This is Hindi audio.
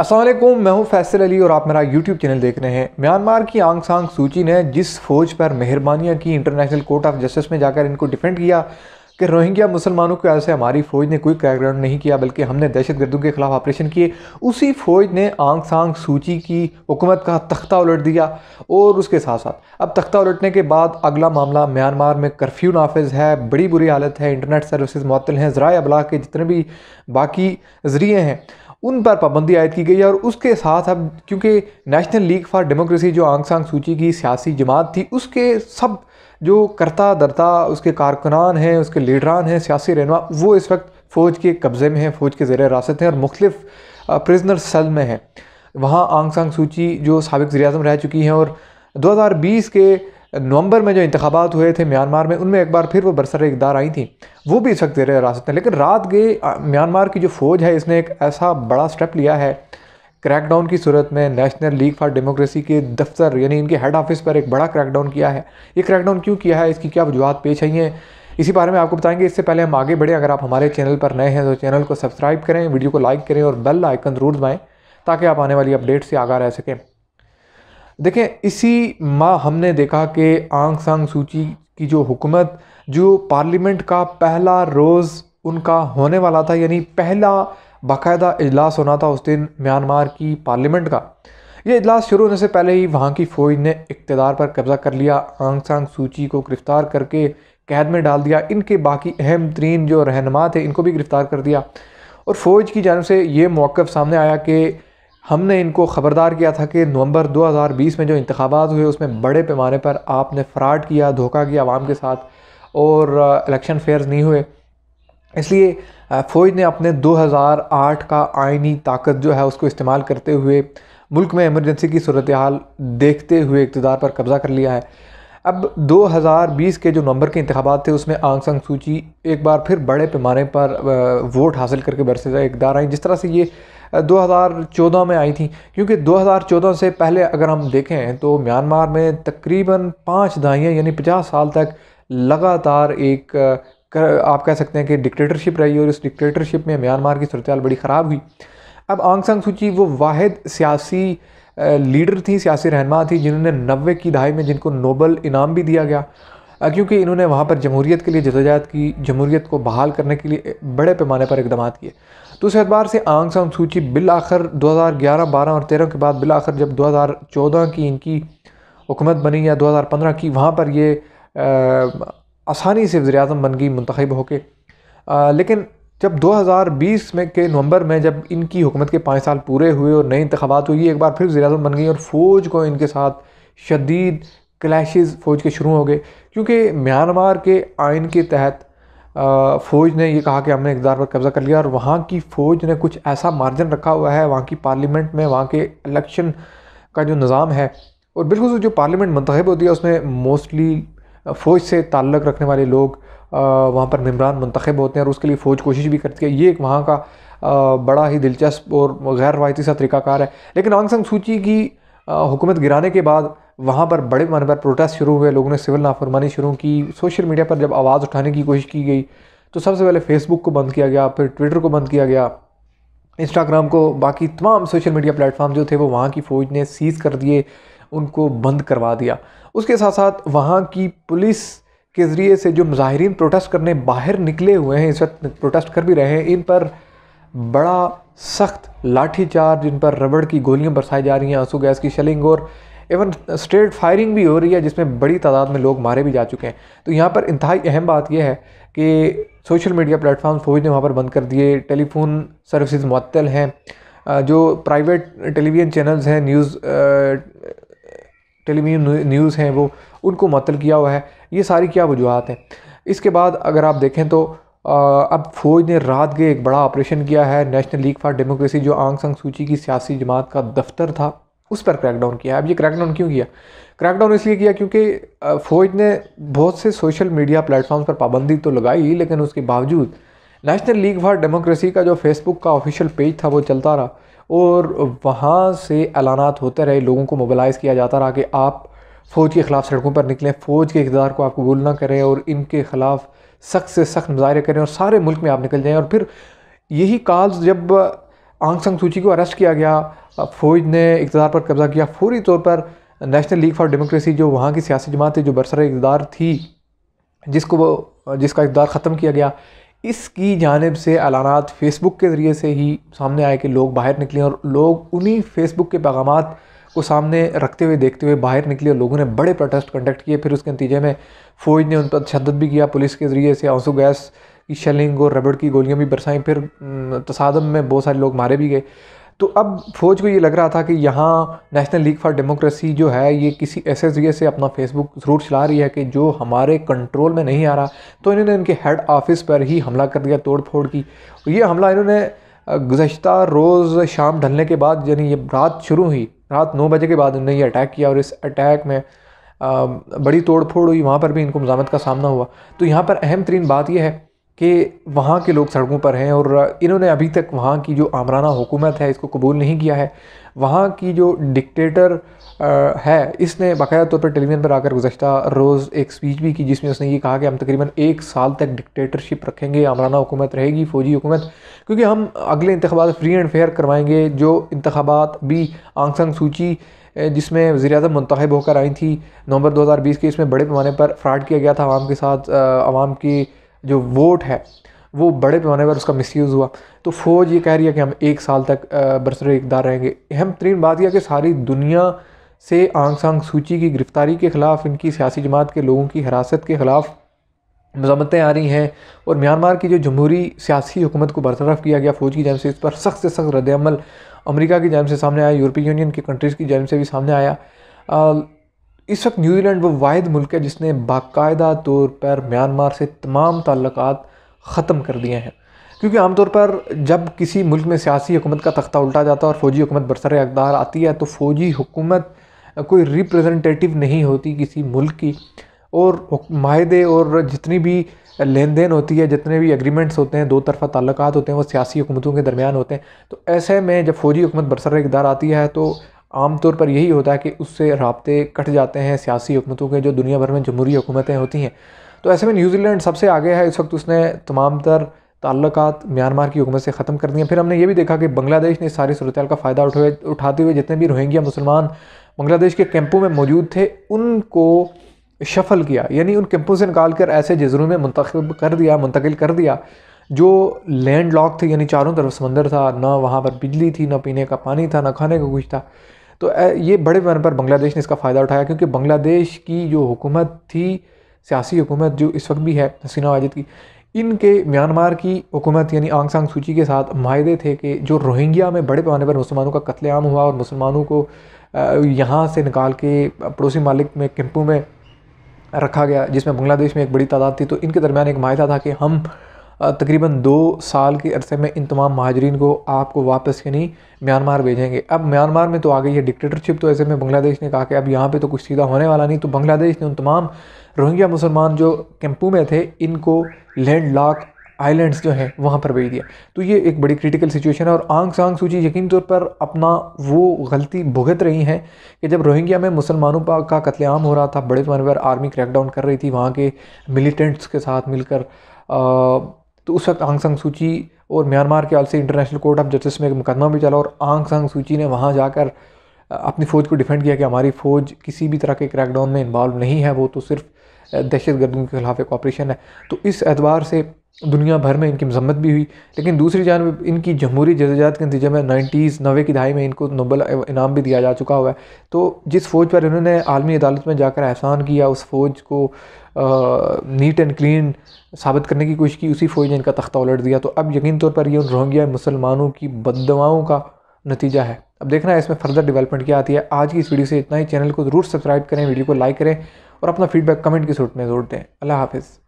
असलम मैं हूँ फैसल अली और आप मेरा यूट्यूब चैनल देख रहे हैं म्यांमार की आंग सांग सूची ने जिस फौज पर मेहरबानियाँ की इंटरनेशनल कोर्ट ऑफ जस्टिस में जाकर इनको डिफेंड किया कि रोहिंग्या मुसलमानों के वजह से हमारी फ़ौज ने कोई क्रैकडाउन नहीं किया बल्कि हमने दहशत गर्दों के खिलाफ ऑपरेशन किए उसी फ़ौज ने आंग सांग सूची की हुकूमत का तख्ता उलट दिया और उसके साथ साथ अब तख्ता उलटने के बाद अगला मामला म्यांमार में कर्फ्यू नाफज है बड़ी बुरी हालत है इंटरनेट सर्विसज़ मअतल हैं ज़रा अबला के जितने भी बाकी ज़रिए हैं उन पर पाबंदी आयद की गई है और उसके साथ अब क्योंकि नेशनल लीग फॉर डेमोक्रेसी जो आंग सांग सूची की सियासी जमात थी उसके सब जो करता दरता उसके कारकुनान हैं उसके लीडरान हैं सियासी रहनमा वो इस वक्त फ़ौज के कब्ज़े में हैं फ़ौज के ज़र रास्त हैं और मुख्तफ प्रिजनर सेल में हैं वहाँ आंग सांग सूची जो सबक वजी अजम रह चुकी हैं और 2020 के नवंबर में जो इंतबात हुए थे म्यांमार में उनमें एक बार फिर वो बरसर इकदार आई थी वो भी सख्त जेर हिरासत में लेकिन रात गए म्यांमार की जो फ़ौज है इसने एक ऐसा बड़ा स्टेप लिया है क्रैकडाउन की सूरत में नेशनल लीग फॉर डेमोक्रेसी के दफ्तर यानी इनके हेड ऑफिस पर एक बड़ा क्रैकडाउन किया है ये क्रैकडाउन क्यों किया है इसकी क्या वजूहत पेश आई हैं इसी बारे में आपको बताएंगे इससे पहले हम आगे बढ़ें अगर आप हमारे चैनल पर नए हैं तो चैनल को सब्सक्राइब करें वीडियो को लाइक करें और बेल आइकन ज़रूर दबाएँ ताकि आप आने वाली अपडेट से आगा रह सकें देखें इसी माह हमने देखा कि आंग सांग सूची की जो हुकूमत जो पार्लियामेंट का पहला रोज़ उनका होने वाला था यानी पहला बाकायदा इजलास होना था उस दिन म्यांमार की पार्लियामेंट का ये इजलास शुरू होने से पहले ही वहाँ की फ़ौज ने इकतदार पर कब्ज़ा कर लिया आंग सांग सूची को गिरफ़्तार करके कैद में डाल दिया इनके बाकी अहम तरीन जो रहनमा थे इनको भी गिरफ़्तार कर दिया और फ़ौज की जानब से ये मौक़ सामने आया कि हमने इनको ख़बरदार किया था कि नवंबर 2020 में जो इंतबात हुए उसमें बड़े पैमाने पर आपने फ्रॉड किया धोखा किया आवाम के साथ और इलेक्शन फेयर नहीं हुए इसलिए फ़ौज ने अपने 2008 का आइनी ताकत जो है उसको इस्तेमाल करते हुए मुल्क में एमरजेंसी की सूरत हाल देखते हुए इकतदार पर कब्ज़ा कर लिया है अब 2020 के जो नवंबर के इंतबात थे उसमें आंग संग सूची एक बार फिर बड़े पैमाने पर वोट हासिल करके बरसे इकदार आई जिस तरह से ये 2014 में आई थी क्योंकि 2014 से पहले अगर हम देखें तो म्यांमार में तकरीबन पाँच दहाइयाँ यानी पचास साल तक लगातार एक आप कह सकते हैं कि डिक्टेटरशिप रही और इस डिक्टेटरशिप में म्यांमार की सूरत बड़ी ख़राब हुई अब आंग सांग सूची वो वाद सियासी लीडर थी सियासी रहनमा थी जिन्होंने नबे की दहाई में जिनको नोबल इनाम भी दिया गया क्योंकि इन्होंने वहाँ पर जमहूरीत के लिए जदोजहद की जमहूरीत को बहाल करने के लिए बड़े पैमाने पर इकदाम किए तो उस एतबार से आंग सान सूची बिल आखिर दो हज़ार ग्यारह बारह और तेरह के बाद बिल आखिर जब दो हज़ार चौदह की इनकी हुकूमत बनी या दो हज़ार पंद्रह की वहाँ पर ये आसानी से वजे अजम बन गई मंतखब होके लेकिन जब दो हज़ार बीस में के नवंबर में जब इनकी हुकूमत के पाँच साल पूरे हुए और नए इंतबात हुई एक बार फिर अजम बन गई और फ़ौज को इनके साथ शदीद क्लैशेस फ़ौज के शुरू हो गए क्योंकि म्यांमार के आइन के तहत फ़ौज ने यह कहा कि हमने इकदार पर कब्ज़ा कर लिया और वहाँ की फ़ौज ने कुछ ऐसा मार्जिन रखा हुआ है वहाँ की पार्लियामेंट में वहाँ के इलेक्शन का जो निज़ाम है और बिल्कुल जो पार्लियामेंट मंतखब होती है उसमें मोस्टली फ़ौज से ताल्लक़ रखने वाले लोग वहाँ पर मम्बरान मंतखब होते हैं और उसके लिए फ़ौज कोशिश भी करती है ये एक वहाँ का बड़ा ही दिलचस्प और गैर रवायती सा तरीक़ाकार है लेकिन आंग संग सूची की हुकूमत गिराने के बाद वहाँ पर बड़े पैमाने पर प्रोटेस्ट शुरू हुए लोगों ने सिविल नाफरमानी शुरू की सोशल मीडिया पर जब आवाज़ उठाने की कोशिश की गई तो सबसे पहले फेसबुक को बंद किया गया फिर ट्विटर को बंद किया गया इंस्टाग्राम को बाकी तमाम सोशल मीडिया प्लेटफॉर्म जो थे वो वहाँ की फ़ौज ने सीज़ कर दिए उनको बंद करवा दिया उसके साथ साथ वहाँ की पुलिस के ज़रिए से जो मुजाहरीन प्रोटेस्ट करने बाहर निकले हुए हैं इस वक्त प्रोटेस्ट कर भी रहे हैं इन पर बड़ा सख्त लाठी चार जिन पर रबड़ की गोलियां बरसाई जा रही हैं आंसू गैस की शलिंग और इवन स्ट्रेट फायरिंग भी हो रही है जिसमें बड़ी तादाद में लोग मारे भी जा चुके हैं तो यहाँ पर इंतहाई अहम बात यह है कि सोशल मीडिया प्लेटफॉर्म फौज ने वहाँ पर बंद कर दिए टेलीफोन सर्विसेज मअतल हैं जो प्राइवेट टेलीविज़न चैनल्स हैं न्यूज़ टेलीविज़न न्यूज़ हैं वो उनको मअतल किया हुआ है ये सारी क्या वजूहत हैं इसके बाद अगर आप देखें तो अब फौज ने रात गए एक बड़ा ऑपरेशन किया है नेशनल लीग फॉर डेमोक्रेसी जो आंग संग सूची की सियासी जमात का दफ्तर था उस पर क्रैकडाउन किया अब ये क्रैकडाउन क्यों किया क्रैकडाउन इसलिए किया क्योंकि फ़ौज ने बहुत से सोशल मीडिया प्लेटफॉर्म्स पर पाबंदी तो लगाई लेकिन उसके बावजूद नेशनल लीग फॉर डेमोक्रेसी का जो फेसबुक का ऑफिशियल पेज था वो चलता रहा और वहाँ से ऐलानात होते रहे लोगों को मोबालाइज़ किया जाता रहा कि आप फ़ौज के ख़िलाफ़ सड़कों पर निकलें फ़ौज के इकदार को आप कबूल ना करें और इनके ख़िलाफ़ सख्त से सख्त मुजाहरे करें और सारे मुल्क में आप निकल जाएँ और फिर यही काल्स जब आंग संग सूची को अरेस्ट किया गया फौज ने इकतदार पर कब्ज़ा किया फौरी तौर पर नेशनल लीग फॉर डेमोक्रेसी जो वहाँ की सियासी जमात थी जो बरसर इकदार थी जिसको वो जिसका इकदार ख़त्म किया गया इसकी जानब से एलानात फेसबुक के ज़रिए से ही सामने आए कि लोग बाहर निकले और लोग उन्हीं फेसबुक के पैगाम को सामने रखते हुए देखते हुए बाहर निकले और लोगों ने बड़े प्रोटेस्ट कंडक्ट किए फिर उसके नतीजे में फ़ौज ने उन पर तशद भी किया पुलिस के ज़रिए से आंसू गैस की शेलिंग और रबड़ की गोलियाँ भी बरसाई फिर तसादम में बहुत सारे लोग मारे भी गए तो अब फौज को ये लग रहा था कि यहाँ नेशनल लीग फॉर डेमोक्रेसी जो है ये किसी ऐसे जरिए से अपना फेसबुक ज़रूर चला रही है कि जो हमारे कंट्रोल में नहीं आ रहा तो इन्होंने इनके हेड ऑफिस पर ही हमला कर दिया तोड़ फोड़ की ये हमला इन्होंने गुजशत रोज़ शाम ढलने के बाद यानी ये रात शुरू हुई रात नौ बजे के बाद उन्होंने ये अटैक किया और इस अटैक में आ, बड़ी तोड़फोड़ हुई वहाँ पर भी इनको मजामत का सामना हुआ तो यहाँ पर अहम तरीन बात यह है कि वहाँ के लोग सड़कों पर हैं और इन्होंने अभी तक वहाँ की जो आमराना हुकूमत है इसको कबूल नहीं किया है वहाँ की जो डिक्टेटर है इसने बाकायदा तौर पर टेलीविज़न पर आकर गुजशत रोज़ एक स्पीच भी की जिसमें उसने ये कहा कि हम तकरीबन एक साल तक डिक्टेटरशिप रखेंगे आमराना हुकूमत रहेगी फ़ौजी हुकूमत क्योंकि हम अगले इंतबात फ्री एंड फेयर करवाएँगे जो इंतबात भी संग सूची जिसमें वजी अजम मंतखब होकर आई थी नवंबर दो हज़ार बीस के इसमें बड़े पैमाने पर फ्राड किया गया था आवाम के साथ आवाम की जो वोट है वो बड़े पैमाने पर उसका मिसयूज़ हुआ तो फौज ये कह रही है कि हम एक साल तक बरसर इकदार रहेंगे अहम तरीन बात यह कि सारी दुनिया से आंग सांग सूची की गिरफ्तारी के ख़िलाफ़ इनकी सियासी जमात के लोगों की हिरासत के ख़िलाफ़ मजम्मतें आ रही हैं और म्यांमार की जो जमहूरी सियासी हुकूमत को बरतरफ किया गया फ़ौज की जानब से इस पर सख्त से सख्त रद्दमल अमरीका की जानब से सामने आया यूरोपीय यूनियन की कंट्रीज़ की जानब से भी सामने आया इस वक्त न्यूजीलैंड वो वाद मुल्क है जिसने बाकायदा तौर पर म्यांमार से तमाम ताल्लुक ख़त्म कर दिए हैं क्योंकि आमतौर पर जब किसी मुल्क में सियासी हुकूमत का तख्ता उल्टा जाता है और फौजी हुकूमत बरसर अकदार आती है तो फौजी हुकूमत कोई रिप्रेजेंटेटिव नहीं होती किसी मुल्क की और माहदे और जितनी भी लेन देन होती है जितने भी एग्रीमेंट्स होते हैं दो तरफा तल्लक होते हैं वो सियासी हुकूमतों के दरमियान होते हैं तो ऐसे में जब फौजी हुकूमत बरसर इकदार आती है तो आम तौर पर यही होता है कि उससे रबते कट जाते हैं सियासी हुकूमतों के जो दुनिया भर में जमहूरी हुकूमतें होती हैं तो ऐसे में न्यूजीलैंड सबसे आगे है इस वक्त उसने तमाम तर ताल्लुकात म्यांमार की हुकूमत से ख़त्म कर दिए फिर हमने ये भी देखा कि बंग्लादेश ने सारी सूरत का फ़ायदा उठाए उठाते हुए जितने भी रोहिंग्या मुसलमान बंग्लादेश के कैंपों में मौजूद थे उनको शफल किया यानी उन कैंपों से निकाल कर ऐसे जजरों में मंतखब कर दिया मुंतकिल कर दिया जो लैंड लॉक थे यानी चारों तरफ समंदर था ना वहाँ पर बिजली थी ना पीने का पानी था ना खाने का कुछ था तो ये बड़े पैमाने पर बांग्लादेश ने इसका फ़ायदा उठाया क्योंकि बांग्लादेश की जो हुकूमत थी सियासी हुकूमत जो इस वक्त भी है हसीना वाजिद की इनके म्यांमार की हुकूमत यानी आंग सांग सूची के साथ माहदे थे कि जो रोहिंग्या में बड़े पैमाने पर मुसलमानों का कत्लेआम हुआ और मुसलमानों को यहाँ से निकाल के पड़ोसी मालिक में किम्पू में रखा गया जिसमें बांग्लादेश में एक बड़ी तादाद थी तो इनके दरमियान एक माहा था कि हम तकरीबन दो साल के अरसे में इन तमाम महाजरीन को आपको वापस यानी म्यांमार भेजेंगे अब म्यांमार में तो आ गई है डिक्टेटरशिप तो ऐसे में बांग्लादेश ने कहा कि अब यहाँ पे तो कुछ सीधा होने वाला नहीं तो बांग्लादेश ने उन तमाम रोहिंग्या मुसलमान जो कैंपों में थे इनको लैंड लॉक आइलैंड्स जो हैं वहाँ पर भेज दिया तो ये एक बड़ी क्रिटिकल सिचुएशन है और आंग सांग सूची यकीन तौर पर अपना वो गलती भुगत रही हैं कि जब रोहिंग्या में मुसलमानों का कत्लेआम हो रहा था बड़े पैमाने पर आर्मी क्रैकडाउन कर रही थी वहाँ के मिलिटेंट्स के साथ मिलकर आ, तो उस वक्त आंग संग सूची और म्यांमार के आलसी इंटरनेशनल कोर्ट ऑफ जस्टिस में एक मुकदमा भी चला और आंग संग सूची ने वहाँ जाकर अपनी फ़ौज को डिफेंड किया कि हमारी फ़ौज किसी भी तरह के क्रैकडाउन में इन्वॉल्व नहीं है वो तो सिर्फ दहशत गर्दियों के खिलाफ एक ऑपरेशन है तो इस एतबार से दुनिया भर में इनकी मजम्मत भी हुई लेकिन दूसरी जानब इनकी जमहूरी जदोजात के नतीजे में नाइन्टीज़ नवे की दहाई में इनको नोबल इनाम भी दिया जा चुका हुआ है तो जिस फ़ौज पर इन्होंने आलमी अदालत में जाकर एहसान किया उस फ़ौज को नीट एंड क्लीन साबित करने की कोशिश की उसी फ़ौज ने इनका तख्ता उलट दिया तो अब यकीन तौर पर यह उन रोहिंग्या मुसलमानों की बदवाओं का नतीजा है अब देखना है इसमें फर्दर डेवलपमेंट क्या आती है आज की इस वीडियो से इतना ही चैनल को ज़रूर सब्सक्राइब करें वीडियो को लाइक करें और अपना फीडबैक कमेंट की सूट में जोड़ दें अल्लाह हाफिज़